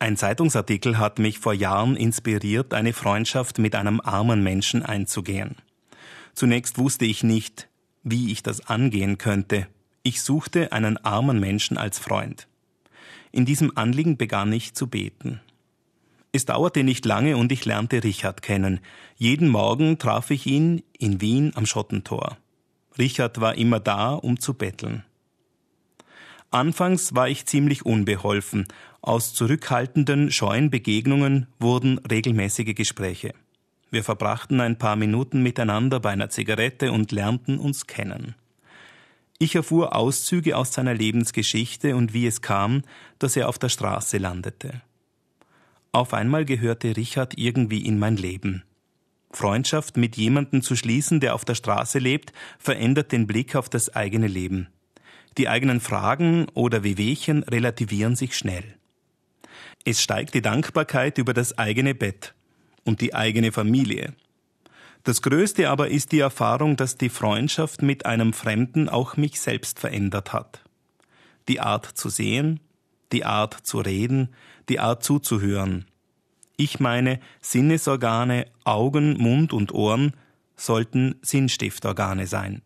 Ein Zeitungsartikel hat mich vor Jahren inspiriert, eine Freundschaft mit einem armen Menschen einzugehen. Zunächst wusste ich nicht, wie ich das angehen könnte. Ich suchte einen armen Menschen als Freund. In diesem Anliegen begann ich zu beten. Es dauerte nicht lange und ich lernte Richard kennen. Jeden Morgen traf ich ihn in Wien am Schottentor. Richard war immer da, um zu betteln. Anfangs war ich ziemlich unbeholfen. Aus zurückhaltenden, scheuen Begegnungen wurden regelmäßige Gespräche. Wir verbrachten ein paar Minuten miteinander bei einer Zigarette und lernten uns kennen. Ich erfuhr Auszüge aus seiner Lebensgeschichte und wie es kam, dass er auf der Straße landete. Auf einmal gehörte Richard irgendwie in mein Leben. Freundschaft mit jemandem zu schließen, der auf der Straße lebt, verändert den Blick auf das eigene Leben. Die eigenen Fragen oder Wehwehchen relativieren sich schnell. Es steigt die Dankbarkeit über das eigene Bett und die eigene Familie. Das Größte aber ist die Erfahrung, dass die Freundschaft mit einem Fremden auch mich selbst verändert hat. Die Art zu sehen, die Art zu reden, die Art zuzuhören. Ich meine, Sinnesorgane, Augen, Mund und Ohren sollten Sinnstiftorgane sein.